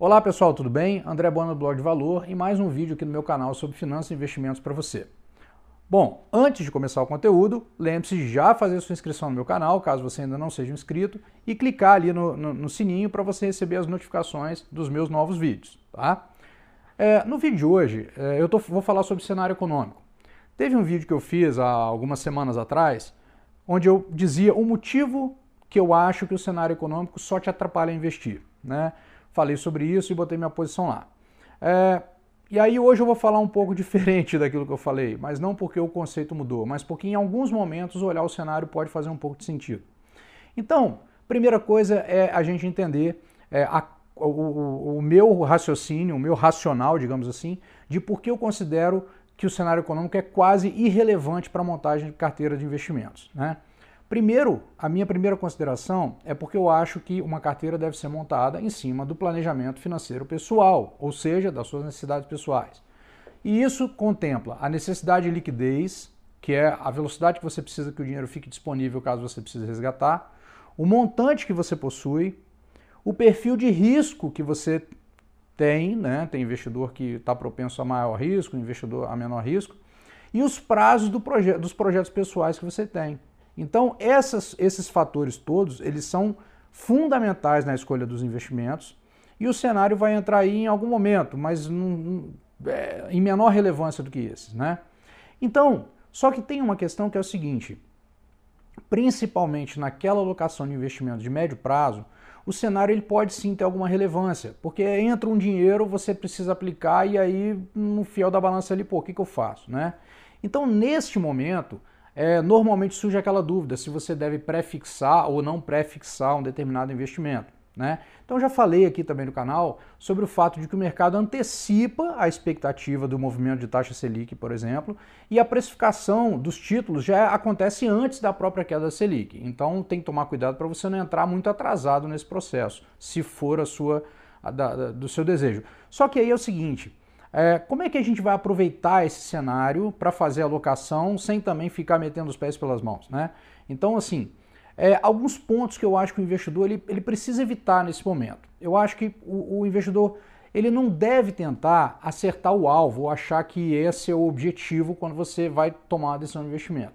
Olá pessoal, tudo bem? André Bona do Blog de Valor e mais um vídeo aqui no meu canal sobre finanças e investimentos para você. Bom, antes de começar o conteúdo, lembre-se de já fazer sua inscrição no meu canal, caso você ainda não seja inscrito, e clicar ali no, no, no sininho para você receber as notificações dos meus novos vídeos, tá? É, no vídeo de hoje, é, eu tô, vou falar sobre cenário econômico. Teve um vídeo que eu fiz há algumas semanas atrás, onde eu dizia o motivo que eu acho que o cenário econômico só te atrapalha a investir, né? falei sobre isso e botei minha posição lá. É, e aí hoje eu vou falar um pouco diferente daquilo que eu falei, mas não porque o conceito mudou, mas porque em alguns momentos olhar o cenário pode fazer um pouco de sentido. Então, primeira coisa é a gente entender é, a, o, o meu raciocínio, o meu racional, digamos assim, de por que eu considero que o cenário econômico é quase irrelevante para a montagem de carteira de investimentos. Né? Primeiro, a minha primeira consideração é porque eu acho que uma carteira deve ser montada em cima do planejamento financeiro pessoal, ou seja, das suas necessidades pessoais. E isso contempla a necessidade de liquidez, que é a velocidade que você precisa que o dinheiro fique disponível caso você precise resgatar, o montante que você possui, o perfil de risco que você tem, né? Tem investidor que está propenso a maior risco, investidor a menor risco, e os prazos do proje dos projetos pessoais que você tem. Então, essas, esses fatores todos, eles são fundamentais na escolha dos investimentos e o cenário vai entrar aí em algum momento, mas num, é, em menor relevância do que esses, né? Então, só que tem uma questão que é o seguinte, principalmente naquela alocação de investimento de médio prazo, o cenário ele pode sim ter alguma relevância, porque entra um dinheiro, você precisa aplicar e aí no fiel da balança ali, pô, o que, que eu faço, né? Então, neste momento, é, normalmente surge aquela dúvida se você deve prefixar ou não prefixar um determinado investimento. Né? Então já falei aqui também no canal sobre o fato de que o mercado antecipa a expectativa do movimento de taxa Selic, por exemplo, e a precificação dos títulos já acontece antes da própria queda da Selic. Então tem que tomar cuidado para você não entrar muito atrasado nesse processo, se for a sua a, da, do seu desejo. Só que aí é o seguinte, é, como é que a gente vai aproveitar esse cenário para fazer a locação sem também ficar metendo os pés pelas mãos, né? Então, assim, é, alguns pontos que eu acho que o investidor ele, ele precisa evitar nesse momento. Eu acho que o, o investidor ele não deve tentar acertar o alvo achar que esse é o objetivo quando você vai tomar a decisão de investimento.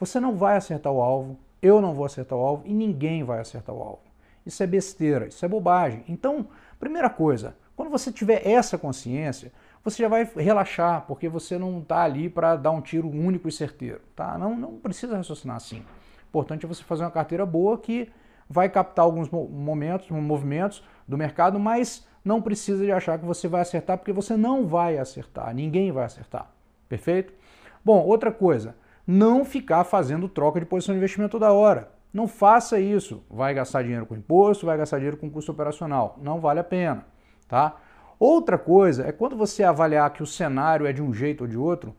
Você não vai acertar o alvo, eu não vou acertar o alvo e ninguém vai acertar o alvo. Isso é besteira, isso é bobagem. Então, primeira coisa, quando você tiver essa consciência, você já vai relaxar, porque você não está ali para dar um tiro único e certeiro. Tá? Não, não precisa raciocinar assim. O importante é você fazer uma carteira boa que vai captar alguns momentos, movimentos do mercado, mas não precisa de achar que você vai acertar, porque você não vai acertar, ninguém vai acertar. Perfeito? Bom, outra coisa, não ficar fazendo troca de posição de investimento toda hora. Não faça isso. Vai gastar dinheiro com imposto, vai gastar dinheiro com custo operacional. Não vale a pena, tá? Outra coisa é quando você avaliar que o cenário é de um jeito ou de outro,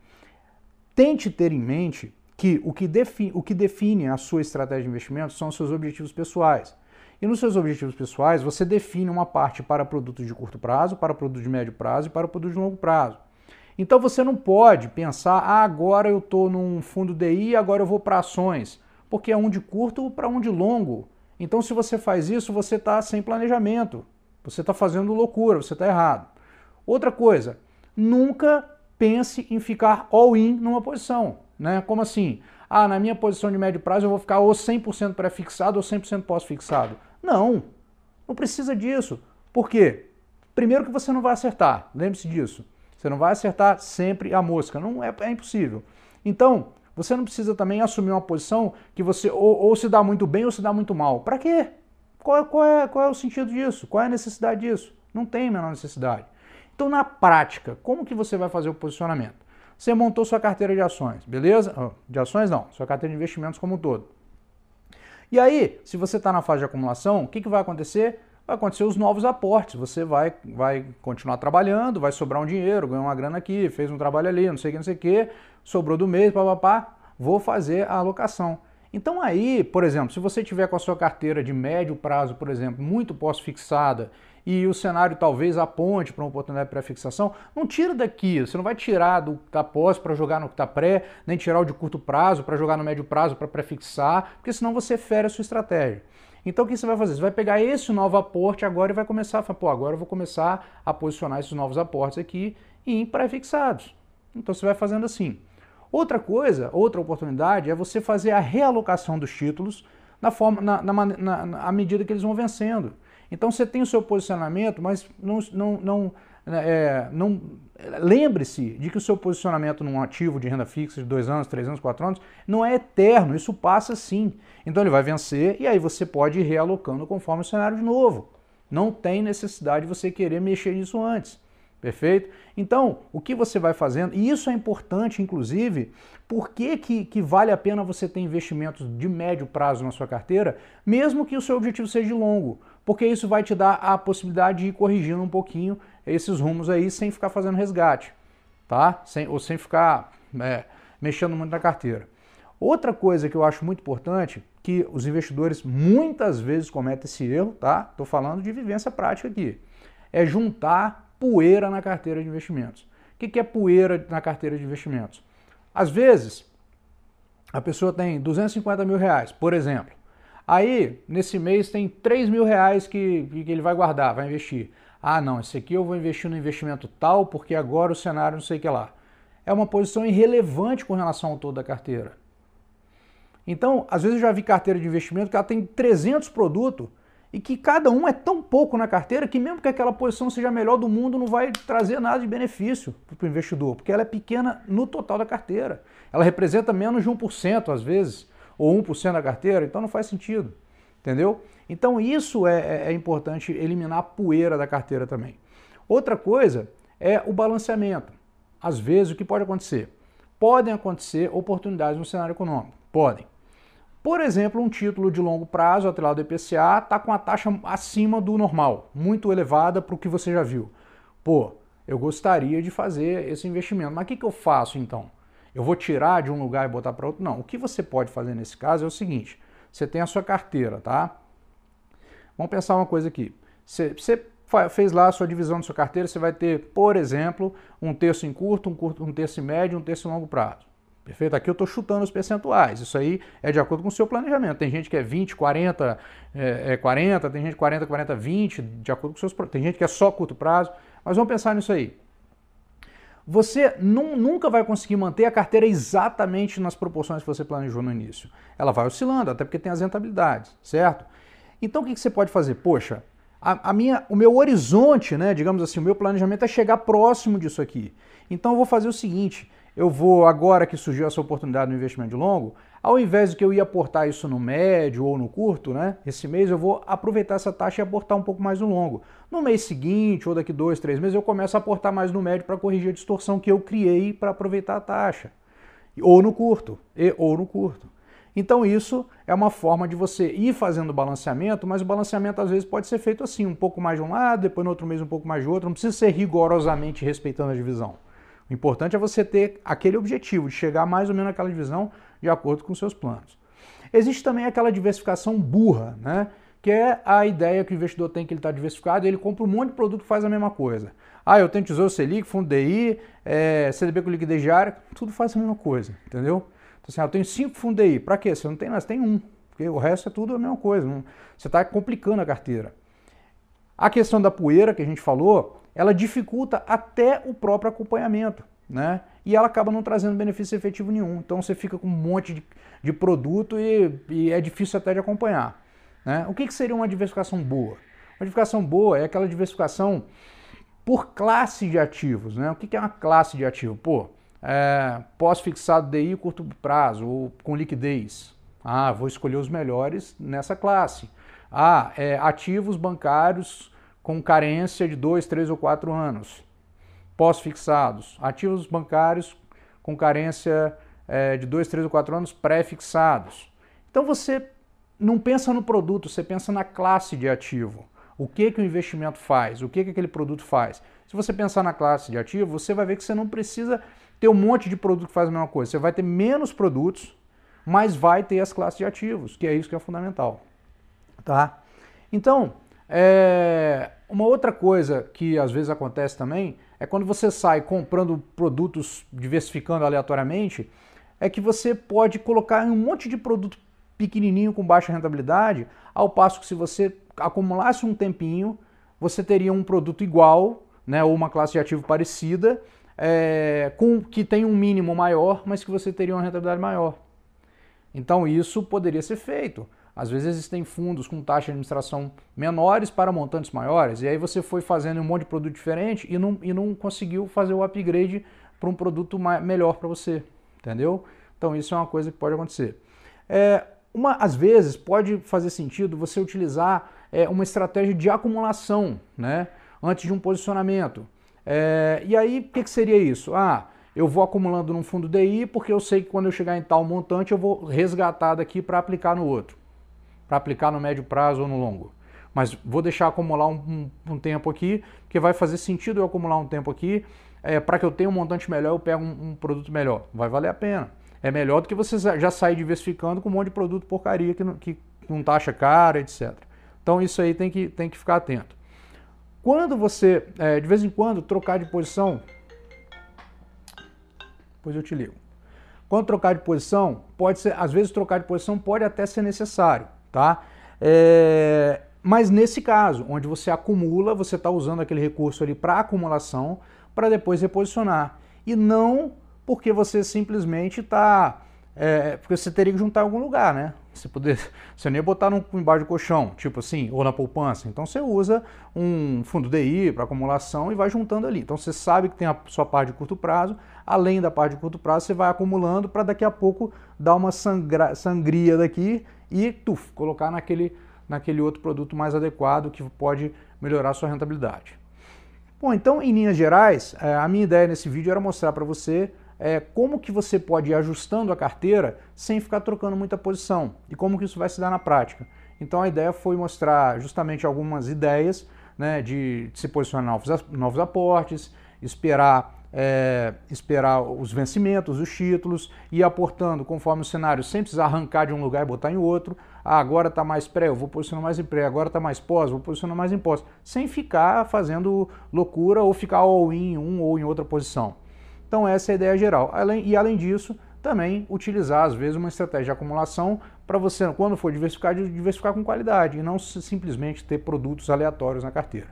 tente ter em mente que o que, define, o que define a sua estratégia de investimento são os seus objetivos pessoais. E nos seus objetivos pessoais, você define uma parte para produtos de curto prazo, para produtos de médio prazo e para produtos de longo prazo. Então você não pode pensar, ah, agora eu estou num fundo DI, agora eu vou para ações, porque é um de curto para um de longo. Então, se você faz isso, você está sem planejamento. Você está fazendo loucura, você está errado. Outra coisa, nunca pense em ficar all-in numa posição. Né? Como assim? Ah, na minha posição de médio prazo eu vou ficar ou 100% pré-fixado ou 100% pós-fixado. Não, não precisa disso. Por quê? Primeiro que você não vai acertar, lembre-se disso. Você não vai acertar sempre a mosca, não é, é impossível. Então, você não precisa também assumir uma posição que você ou, ou se dá muito bem ou se dá muito mal. Para quê? Qual é, qual, é, qual é o sentido disso? Qual é a necessidade disso? Não tem a menor necessidade. Então, na prática, como que você vai fazer o posicionamento? Você montou sua carteira de ações, beleza? Ah, de ações não, sua carteira de investimentos como um todo. E aí, se você está na fase de acumulação, o que, que vai acontecer? Vai acontecer os novos aportes. Você vai, vai continuar trabalhando, vai sobrar um dinheiro, ganhou uma grana aqui, fez um trabalho ali, não sei o que, não sei o que, sobrou do mês, papapá, vou fazer a alocação. Então aí, por exemplo, se você tiver com a sua carteira de médio prazo, por exemplo, muito pós-fixada e o cenário talvez aponte para uma oportunidade de pré-fixação, não tira daqui, você não vai tirar do que está pós para jogar no que está pré, nem tirar o de curto prazo para jogar no médio prazo para pré-fixar, porque senão você fere a sua estratégia. Então o que você vai fazer? Você vai pegar esse novo aporte agora e vai começar a falar, pô, agora eu vou começar a posicionar esses novos aportes aqui em pré-fixados. Então você vai fazendo assim. Outra coisa, outra oportunidade é você fazer a realocação dos títulos na forma, na, na, na, na medida que eles vão vencendo. Então você tem o seu posicionamento, mas não, não, não, né, é, não lembre-se de que o seu posicionamento num ativo de renda fixa de dois anos, três anos, quatro anos não é eterno. Isso passa sim. Então ele vai vencer e aí você pode ir realocando conforme o cenário de novo. Não tem necessidade de você querer mexer nisso antes. Perfeito? Então, o que você vai fazendo, e isso é importante, inclusive, por que, que, vale a pena você ter investimentos de médio prazo na sua carteira, mesmo que o seu objetivo seja de longo, porque isso vai te dar a possibilidade de ir corrigindo um pouquinho esses rumos aí sem ficar fazendo resgate, tá? Sem, ou sem ficar é, mexendo muito na carteira. Outra coisa que eu acho muito importante, que os investidores muitas vezes cometem esse erro, tá? Estou falando de vivência prática aqui, é juntar poeira na carteira de investimentos. O que é poeira na carteira de investimentos? Às vezes, a pessoa tem 250 mil reais, por exemplo. Aí, nesse mês, tem 3 mil reais que, que ele vai guardar, vai investir. Ah, não, esse aqui eu vou investir no investimento tal, porque agora o cenário não sei o que lá. É uma posição irrelevante com relação ao todo da carteira. Então, às vezes eu já vi carteira de investimento que ela tem 300 produtos e que cada um é tão pouco na carteira que mesmo que aquela posição seja a melhor do mundo, não vai trazer nada de benefício para o investidor, porque ela é pequena no total da carteira. Ela representa menos de 1% às vezes, ou 1% da carteira, então não faz sentido, entendeu? Então isso é, é, é, importante eliminar a poeira da carteira também. Outra coisa é o balanceamento. Às vezes o que pode acontecer? Podem acontecer oportunidades no cenário econômico, podem. Por exemplo, um título de longo prazo atrelado ao IPCA está com a taxa acima do normal, muito elevada para o que você já viu. Pô, eu gostaria de fazer esse investimento, mas o que, que eu faço então? Eu vou tirar de um lugar e botar para outro? Não. O que você pode fazer nesse caso é o seguinte: você tem a sua carteira, tá? Vamos pensar uma coisa aqui. Você, você fez lá a sua divisão da sua carteira, você vai ter, por exemplo, um terço em curto, um, curto, um terço em médio, um terço em longo prazo. Perfeito? Aqui eu estou chutando os percentuais. Isso aí é de acordo com o seu planejamento. Tem gente que é 20, 40, é, é 40, tem gente 40, 40, 20, de acordo com seus. Tem gente que é só curto prazo. Mas vamos pensar nisso aí. Você nunca vai conseguir manter a carteira exatamente nas proporções que você planejou no início. Ela vai oscilando, até porque tem as rentabilidades, certo? Então o que, que você pode fazer? Poxa, a, a, minha, o meu horizonte, né, digamos assim, o meu planejamento é chegar próximo disso aqui. Então eu vou fazer o seguinte: eu vou, agora que surgiu essa oportunidade no investimento de longo, ao invés de que eu ia aportar isso no médio ou no curto, né? Esse mês eu vou aproveitar essa taxa e aportar um pouco mais no longo. No mês seguinte, ou daqui dois, três meses, eu começo a aportar mais no médio para corrigir a distorção que eu criei para aproveitar a taxa. Ou no curto, e, ou no curto. Então isso é uma forma de você ir fazendo balanceamento, mas o balanceamento às vezes pode ser feito assim, um pouco mais de um lado, depois no outro mês um pouco mais de outro, não precisa ser rigorosamente respeitando a divisão. O importante é você ter aquele objetivo de chegar mais ou menos naquela divisão de acordo com seus planos. Existe também aquela diversificação burra, né? que é a ideia que o investidor tem que ele está diversificado e ele compra um monte de produto que faz a mesma coisa. Ah, eu tenho Tesouro Selic, Fundo DI, é, CDB com liquidez diária, tudo faz a mesma coisa, entendeu? Então assim, ah, eu tenho cinco Fundo DI, para quê? Você não tem nada, você tem um, porque o resto é tudo a mesma coisa, não, você está complicando a carteira. A questão da poeira que a gente falou, ela dificulta até o próprio acompanhamento, né? E ela acaba não trazendo benefício efetivo nenhum. Então você fica com um monte de, de produto e, e, é difícil até de acompanhar. Né? O que, que seria uma diversificação boa? Uma diversificação boa é aquela diversificação por classe de ativos. Né? O que, que é uma classe de ativo? Pô, é, pós-fixado DI curto prazo ou com liquidez. Ah, vou escolher os melhores nessa classe. Ah, é, ativos bancários com carência de 2, 3 ou 4 anos, pós-fixados. Ativos bancários com carência é, de 2, 3 ou 4 anos pré-fixados. Então você não pensa no produto, você pensa na classe de ativo. O que que o investimento faz? O que que aquele produto faz? Se você pensar na classe de ativo, você vai ver que você não precisa ter um monte de produto que faz a mesma coisa. Você vai ter menos produtos, mas vai ter as classes de ativos, que é isso que é fundamental, tá? Então, é... Uma outra coisa que às vezes acontece também é quando você sai comprando produtos, diversificando aleatoriamente, é que você pode colocar um monte de produto pequenininho com baixa rentabilidade, ao passo que se você acumulasse um tempinho, você teria um produto igual, né, ou uma classe de ativo parecida, é, com que tem um mínimo maior, mas que você teria uma rentabilidade maior. Então isso poderia ser feito. Às vezes existem fundos com taxa de administração menores para montantes maiores, e aí você foi fazendo um monte de produto diferente e não, e não conseguiu fazer o upgrade para um produto mais, melhor para você, entendeu? Então isso é uma coisa que pode acontecer. É, uma, às vezes pode fazer sentido você utilizar é, uma estratégia de acumulação, né? Antes de um posicionamento. É, e aí, o que, que seria isso? Ah, eu vou acumulando num fundo DI porque eu sei que quando eu chegar em tal montante eu vou resgatar daqui para aplicar no outro para aplicar no médio prazo ou no longo. Mas vou deixar acumular um, um, um tempo aqui, que vai fazer sentido eu acumular um tempo aqui, é, para que eu tenha um montante melhor, eu pego um, um, produto melhor. Vai valer a pena. É melhor do que você já sair diversificando com um monte de produto porcaria que não, que com taxa cara, etc. Então isso aí tem que, tem que ficar atento. Quando você, é, de vez em quando, trocar de posição, depois eu te ligo. Quando trocar de posição, pode ser, às vezes trocar de posição pode até ser necessário tá? É... Mas nesse caso, onde você acumula, você está usando aquele recurso ali para acumulação, para depois reposicionar. E não porque você simplesmente está. É, porque você teria que juntar em algum lugar, né? Você, poder, você nem botar num, embaixo do colchão, tipo assim, ou na poupança. Então você usa um fundo DI para acumulação e vai juntando ali. Então você sabe que tem a sua parte de curto prazo, além da parte de curto prazo, você vai acumulando para daqui a pouco dar uma sangra, sangria daqui e tuf, colocar naquele, naquele outro produto mais adequado que pode melhorar sua rentabilidade. Bom, então em linhas gerais, eh, a minha ideia nesse vídeo era mostrar para você eh, como que você pode ir ajustando a carteira sem ficar trocando muita posição e como que isso vai se dar na prática. Então a ideia foi mostrar justamente algumas ideias né, de, de se posicionar novos, novos aportes, esperar é, esperar os vencimentos, os títulos, e aportando conforme o cenário, sem precisar arrancar de um lugar e botar em outro. Ah, agora está mais pré, eu vou posicionar mais em pré, agora está mais pós, vou posicionar mais em pós, sem ficar fazendo loucura ou ficar all in em um ou em outra posição. Então essa é a ideia geral. Além, e além disso, também utilizar às vezes uma estratégia de acumulação para você, quando for diversificar, diversificar com qualidade e não simplesmente ter produtos aleatórios na carteira.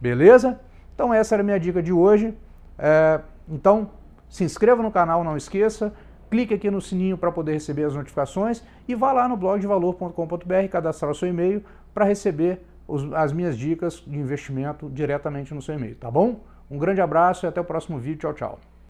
Beleza? Então essa era a minha dica de hoje. É, então, se inscreva no canal, não esqueça, clique aqui no sininho para poder receber as notificações e vá lá no blog de valor.com.br, cadastrar o seu e-mail para receber os, as minhas dicas de investimento diretamente no seu e-mail, tá bom? Um grande abraço e até o próximo vídeo. Tchau, tchau.